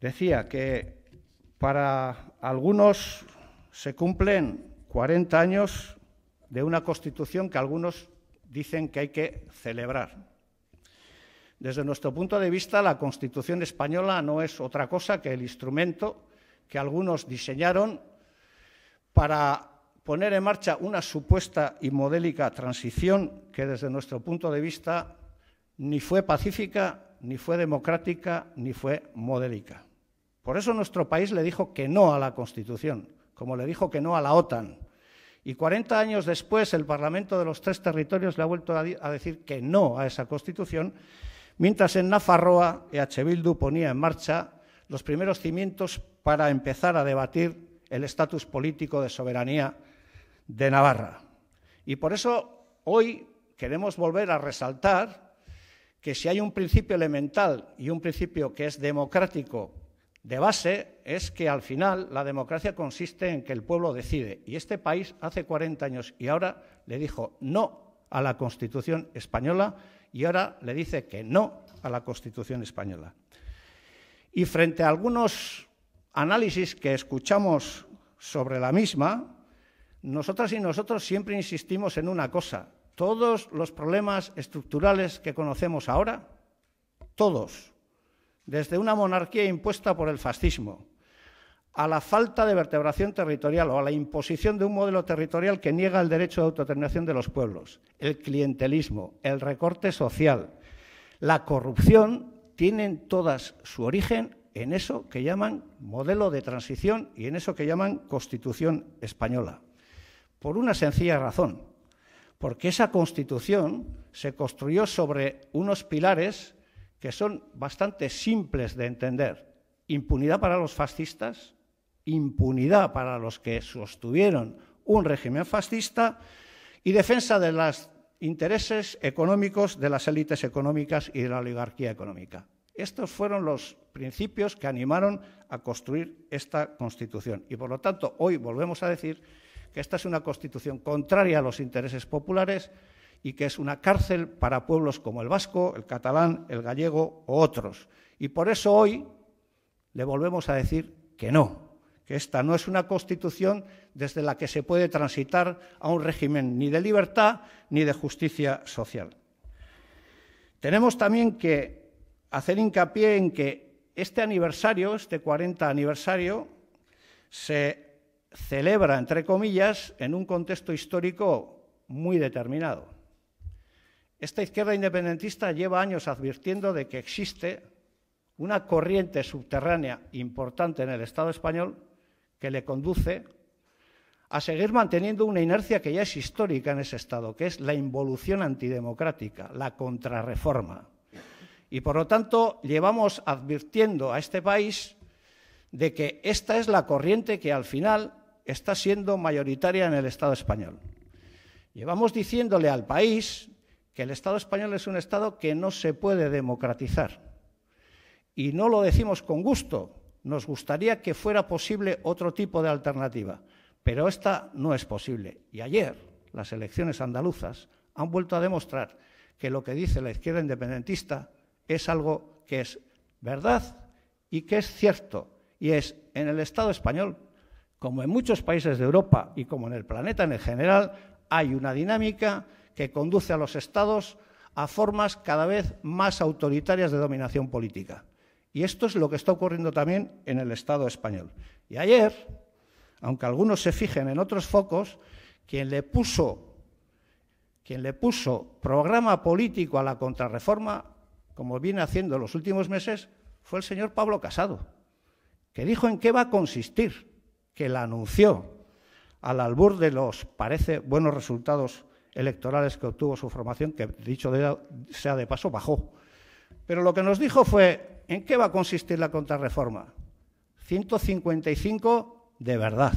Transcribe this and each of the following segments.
Decía que para algunos se cumplen 40 años de una constitución que algunos dicen que hay que celebrar. Desde nuestro punto de vista, la Constitución española no es otra cosa que el instrumento que algunos diseñaron para poner en marcha una supuesta y modélica transición que desde nuestro punto de vista ni fue pacífica, ni fue democrática, ni fue modélica. Por eso nuestro país le dijo que no a la Constitución, como le dijo que no a la OTAN. Y 40 años después, el Parlamento de los tres territorios le ha vuelto a, decir que no a esa Constitución, mientras en Nafarroa y e Bildu ponía en marcha los primeros cimientos para empezar a debatir el estatus político de soberanía de Navarra. Y por eso hoy queremos volver a resaltar que si hay un principio elemental y un principio que es democrático de base es que al final la democracia consiste en que el pueblo decide. Y este país hace 40 años y ahora le dijo no a la Constitución española y ahora le dice que no a la Constitución española. Y frente a algunos análisis que escuchamos sobre la misma, nosotras y nosotros siempre insistimos en una cosa. Todos los problemas estructurales que conocemos ahora, todos, desde una monarquía impuesta por el fascismo, a la falta de vertebración territorial o a la imposición de un modelo territorial que niega el derecho de autodeterminación de los pueblos, el clientelismo, el recorte social, la corrupción, tienen todas su origen en eso que llaman modelo de transición y en eso que llaman constitución española. Por una sencilla razón, porque esa constitución se construyó sobre unos pilares que son bastante simples de entender. Impunidad para los fascistas, impunidad para los que sostuvieron un régimen fascista y defensa de los intereses económicos de las élites económicas y de la oligarquía económica. Estos fueron los principios que animaron a construir esta Constitución. Y por lo tanto, hoy volvemos a decir que esta es una Constitución contraria a los intereses populares y que es una cárcel para pueblos como el vasco, el catalán, el gallego o otros. Y por eso hoy le volvemos a decir que no, que esta no es una constitución desde la que se puede transitar a un régimen ni de libertad ni de justicia social. Tenemos también que hacer hincapié en que este aniversario, este 40 aniversario, se celebra, entre comillas, en un contexto histórico muy determinado. Esta izquierda independentista lleva años advirtiendo de que existe una corriente subterránea importante en el Estado español que le conduce a seguir manteniendo una inercia que ya es histórica en ese Estado, que es la involución antidemocrática, la contrarreforma. Y por lo tanto, llevamos advirtiendo a este país de que esta es la corriente que al final está siendo mayoritaria en el Estado español. Llevamos diciéndole al país que el Estado español es un Estado que no se puede democratizar. Y no lo decimos con gusto, nos gustaría que fuera posible otro tipo de alternativa, pero esta no es posible. Y ayer las elecciones andaluzas han vuelto a demostrar que lo que dice la izquierda independentista es algo que es verdad y que es cierto. Y es en el Estado español, como en muchos países de Europa y como en el planeta en general, hay una dinámica que conduce a los estados a formas cada vez más autoritarias de dominación política. Y esto es lo que está ocurriendo también en el Estado español. Y ayer, aunque algunos se fijen en otros focos, quien le puso, quien le puso programa político a la contrarreforma, como viene haciendo en los últimos meses, fue el señor Pablo Casado, que dijo en qué va a consistir, que la anunció al albur de los, parece, buenos resultados electorales que obtuvo su formación, que dicho sea de paso, bajó. Pero lo que nos dijo fue, ¿en qué va a consistir la contrarreforma? 155 de verdad.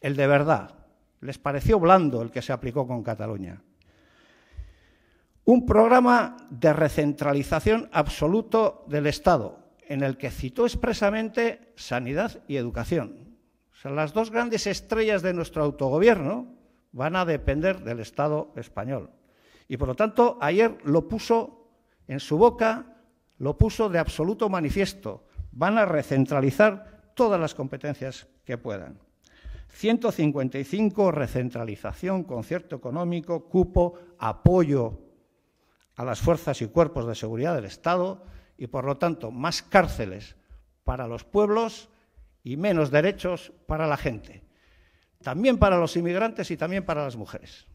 El de verdad. Les pareció blando el que se aplicó con Cataluña. Un programa de recentralización absoluto del Estado, en el que citó expresamente sanidad y educación. O sea, las dos grandes estrellas de nuestro autogobierno, van a depender del Estado español. Y por lo tanto, ayer lo puso en su boca, lo puso de absoluto manifiesto. Van a recentralizar todas las competencias que puedan. 155, recentralización, concierto económico, cupo, apoyo a las fuerzas y cuerpos de seguridad del Estado y, por lo tanto, más cárceles para los pueblos y menos derechos para la gente también para los inmigrantes y también para las mujeres.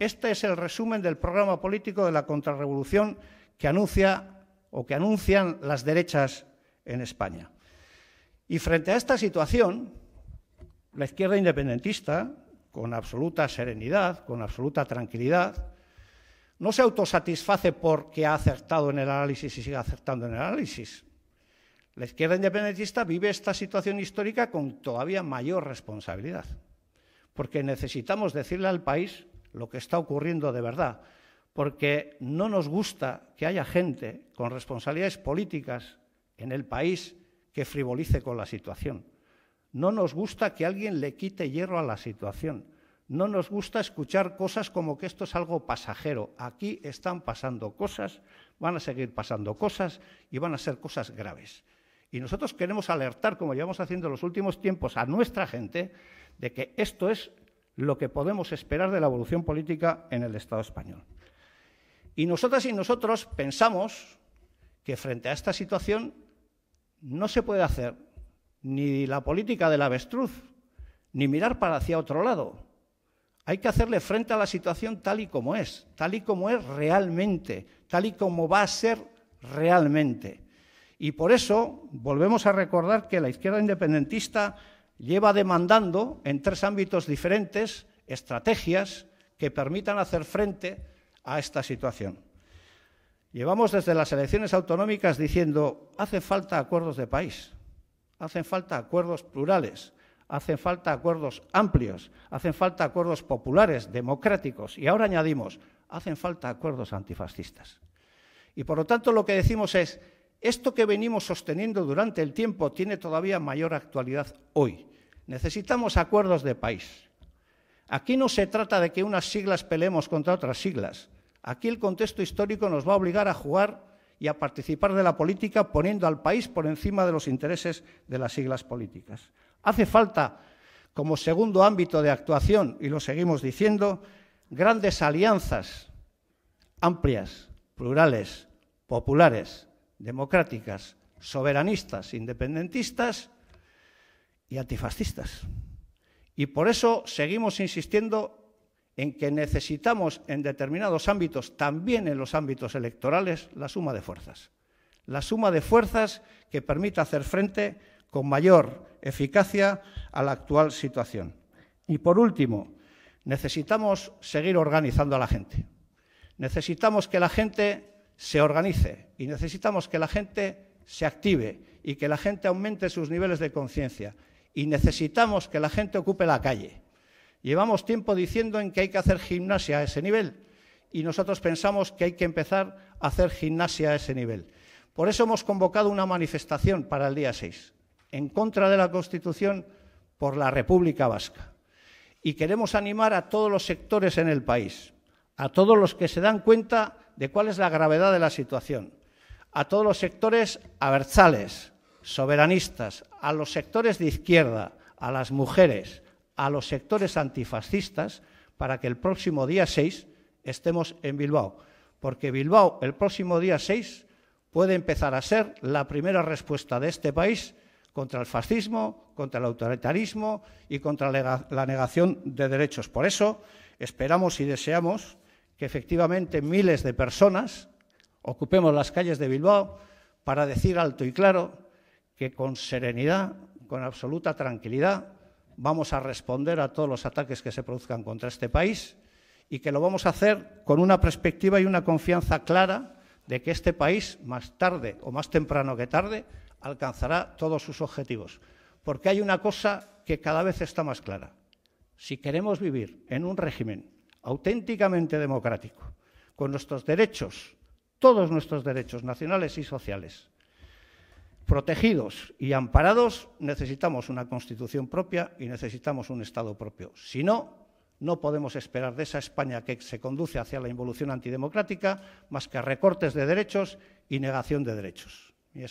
Este es el resumen del programa político de la contrarrevolución que anuncia o que anuncian las derechas en España. Y frente a esta situación, la izquierda independentista, con absoluta serenidad, con absoluta tranquilidad, no se autosatisface porque ha acertado en el análisis y sigue acertando en el análisis. La izquierda independentista vive esta situación histórica con todavía mayor responsabilidad porque necesitamos decirle al país lo que está ocurriendo de verdad, porque no nos gusta que haya gente con responsabilidades políticas en el país que frivolice con la situación. No nos gusta que alguien le quite hierro a la situación. No nos gusta escuchar cosas como que esto es algo pasajero. Aquí están pasando cosas, van a seguir pasando cosas y van a ser cosas graves. Y nosotros queremos alertar, como llevamos haciendo en los últimos tiempos, a nuestra gente de que esto es lo que podemos esperar de la evolución política en el Estado español. Y nosotras y nosotros pensamos que frente a esta situación no se puede hacer ni la política del avestruz, ni mirar para hacia otro lado. Hay que hacerle frente a la situación tal y como es, tal y como es realmente, tal y como va a ser realmente. Y por eso volvemos a recordar que la izquierda independentista lleva demandando en tres ámbitos diferentes estrategias que permitan hacer frente a esta situación. Llevamos desde las elecciones autonómicas diciendo, hace falta acuerdos de país, hacen falta acuerdos plurales, hacen falta acuerdos amplios, hacen falta acuerdos populares, democráticos y ahora añadimos, hacen falta acuerdos antifascistas. Y por lo tanto lo que decimos es, esto que venimos sosteniendo durante el tiempo tiene todavía mayor actualidad hoy. Necesitamos acuerdos de país. Aquí no se trata de que unas siglas peleemos contra otras siglas. Aquí el contexto histórico nos va a obligar a jugar y a participar de la política poniendo al país por encima de los intereses de las siglas políticas. Hace falta, como segundo ámbito de actuación, y lo seguimos diciendo, grandes alianzas amplias, plurales, populares, democráticas, soberanistas, independentistas y antifascistas. Y por eso seguimos insistiendo en que necesitamos en determinados ámbitos, también en los ámbitos electorales, la suma de fuerzas. La suma de fuerzas que permita hacer frente con mayor eficacia a la actual situación. Y por último, necesitamos seguir organizando a la gente. Necesitamos que la gente se organice y necesitamos que la gente se active y que la gente aumente sus niveles de conciencia y necesitamos que la gente ocupe la calle. Llevamos tiempo diciendo en que hay que hacer gimnasia a ese nivel y nosotros pensamos que hay que empezar a hacer gimnasia a ese nivel. Por eso hemos convocado una manifestación para el día 6, en contra de la Constitución por la República Vasca. Y queremos animar a todos los sectores en el país, a todos los que se dan cuenta de cuál es la gravedad de la situación. A todos los sectores aversales, soberanistas, a los sectores de izquierda, a las mujeres, a los sectores antifascistas, para que el próximo día 6 estemos en Bilbao. Porque Bilbao el próximo día 6 puede empezar a ser la primera respuesta de este país contra el fascismo, contra el autoritarismo y contra la negación de derechos. Por eso esperamos y deseamos que efectivamente miles de personas ocupemos las calles de Bilbao para decir alto y claro que con serenidad, con absoluta tranquilidad, vamos a responder a todos los ataques que se produzcan contra este país y que lo vamos a hacer con una perspectiva y una confianza clara de que este país, más tarde o más temprano que tarde, alcanzará todos sus objetivos. Porque hay una cosa que cada vez está más clara. Si queremos vivir en un régimen auténticamente democrático, con nuestros derechos, todos nuestros derechos nacionales y sociales. Protegidos y amparados, necesitamos una Constitución propia y necesitamos un Estado propio. Si no, no podemos esperar de esa España que se conduce hacia la involución antidemocrática más que recortes de derechos y negación de derechos. Y